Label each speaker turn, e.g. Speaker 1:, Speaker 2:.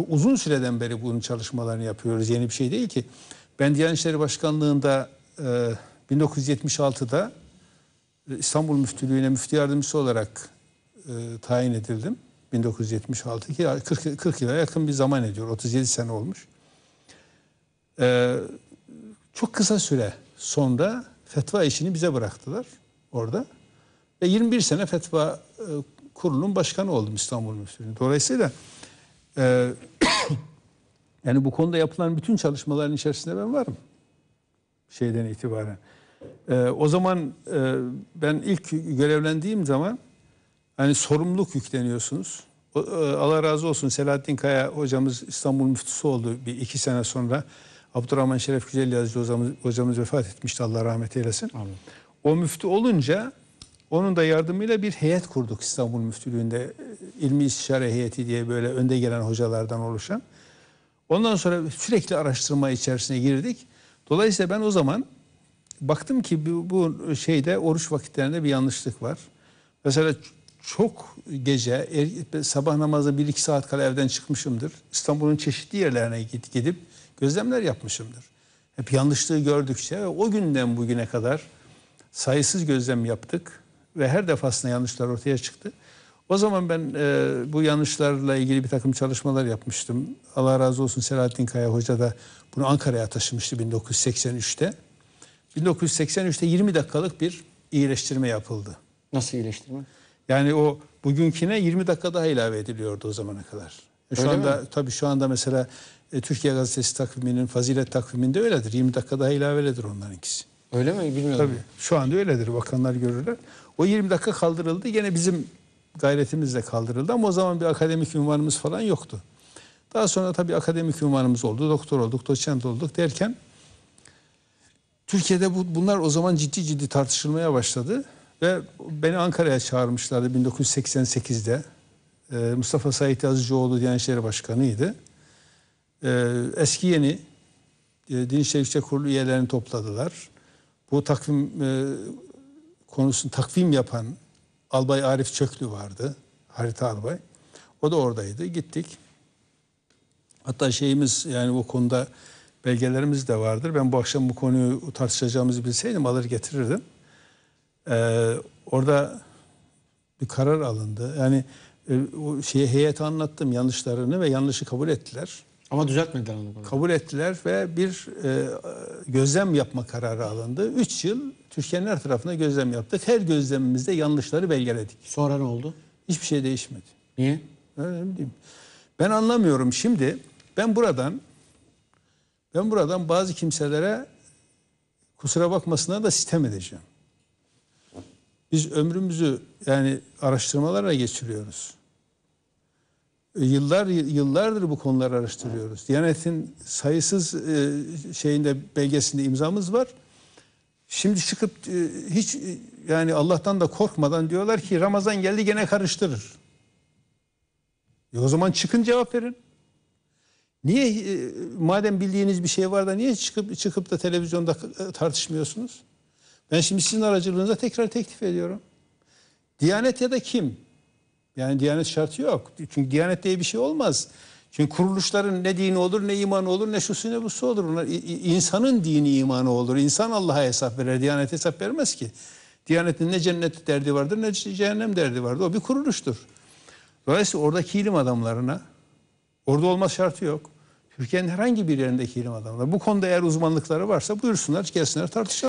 Speaker 1: çok uzun süreden beri bunun çalışmalarını yapıyoruz. Yeni bir şey değil ki. Ben Diyanet İşleri Başkanlığı'nda e, 1976'da e, İstanbul Müftülüğü'ne müftü yardımcısı olarak e, tayin edildim. 1976 ki 40, 40 yıla yakın bir zaman ediyor. 37 sene olmuş. E, çok kısa süre sonra fetva işini bize bıraktılar orada. Ve 21 sene fetva e, kurulunun başkanı oldum İstanbul Müftülüğü'nün. Dolayısıyla ee, yani bu konuda yapılan bütün çalışmaların içerisinde ben varım. Şeyden itibaren. Ee, o zaman e, ben ilk görevlendiğim zaman hani sorumluluk yükleniyorsunuz. O, e, Allah razı olsun Selahattin Kaya hocamız İstanbul müftüsü oldu bir iki sene sonra. Abdurrahman Şeref Güzel Yazıcı hocamız, hocamız vefat etmişti Allah rahmet eylesin. Amin. O müftü olunca onun da yardımıyla bir heyet kurduk İstanbul Müftülüğü'nde ilmi istişare heyeti diye böyle önde gelen hocalardan oluşan. Ondan sonra sürekli araştırma içerisine girdik. Dolayısıyla ben o zaman baktım ki bu, bu şeyde oruç vakitlerinde bir yanlışlık var. Mesela çok gece er, sabah namazı bir iki saat kala evden çıkmışımdır. İstanbul'un çeşitli yerlerine git, gidip gözlemler yapmışımdır. Hep yanlışlığı gördükçe o günden bugüne kadar sayısız gözlem yaptık ve her defasında yanlışlar ortaya çıktı. O zaman ben e, bu yanlışlarla ilgili bir takım çalışmalar yapmıştım. Allah razı olsun Selahattin Kaya Hoca da bunu Ankara'ya taşımıştı 1983'te. 1983'te 20 dakikalık bir iyileştirme yapıldı. Nasıl iyileştirme? Yani o bugünküne 20 dakika daha ilave ediliyordu o zamana kadar. E, şu anda mi? tabii şu anda mesela e, Türkiye Gazetesi takviminin fazilet takviminde öyledir. 20 dakika daha ilaveledir onlarınkisi. Öyle mi? Bilmiyorum. Tabii. Şu anda öyledir. Bakanlar görürler. O 20 dakika kaldırıldı. Yine bizim gayretimizle kaldırıldı ama o zaman bir akademik ünvanımız falan yoktu. Daha sonra tabii akademik ünvanımız oldu, doktor olduk, doçent olduk derken Türkiye'de bu, bunlar o zaman ciddi ciddi tartışılmaya başladı ve beni Ankara'ya çağırmışlardı 1988'de. Ee, Mustafa Sait Yazıcıoğlu Diyanet İşleri Başkanı'ydı. Ee, eski yeni e, Din İşleri Yüksek Kurulu üyelerini topladılar. Bu takvim e, konusunu takvim yapan Albay Arif Çöklü vardı. Harita Albay. O da oradaydı. Gittik. Hatta şeyimiz yani bu konuda belgelerimiz de vardır. Ben bu akşam bu konuyu tartışacağımızı bilseydim alır getirirdim. Ee, orada bir karar alındı. Yani e, o şeye heyet anlattım yanlışlarını ve yanlışı kabul ettiler. Ama düzeltmediler onu. Bana. Kabul ettiler ve bir e, gözlem yapma kararı alındı. Üç yıl Türkiye'nin her tarafına gözlem yaptık. Her gözlemimizde yanlışları belgeledik. Sonra ne oldu? Hiçbir şey değişmedi. Niye? Ben, ben anlamıyorum şimdi. Ben buradan ben buradan bazı kimselere kusura bakmasına da sistem edeceğim. Biz ömrümüzü yani araştırmalara geçiriyoruz. E, yıllar yıllardır bu konuları araştırıyoruz. Diyanet'in sayısız e, şeyinde belgesinde imzamız var. Şimdi çıkıp e, hiç yani Allah'tan da korkmadan diyorlar ki Ramazan geldi gene karıştırır. E o zaman çıkın cevap verin. Niye madem bildiğiniz bir şey var da niye çıkıp çıkıp da televizyonda tartışmıyorsunuz? Ben şimdi sizin aracılığınıza tekrar teklif ediyorum. Diyanet ya da kim yani Diyanet şartı yok. Çünkü Diyanet diye bir şey olmaz. Çünkü kuruluşların ne dini olur, ne imanı olur, ne şusu ne busu olur. onlar insanın dini imanı olur. İnsan Allah'a hesap verir. Diyanet hesap vermez ki. Diyanetin ne cennet derdi vardır, ne cehennem derdi vardır. O bir kuruluştur. Dolayısıyla oradaki ilim adamlarına, orada olma şartı yok. Türkiye'nin herhangi bir yerindeki ilim adamları. Bu konuda eğer uzmanlıkları varsa buyursunlar, gelsinler tartışalım.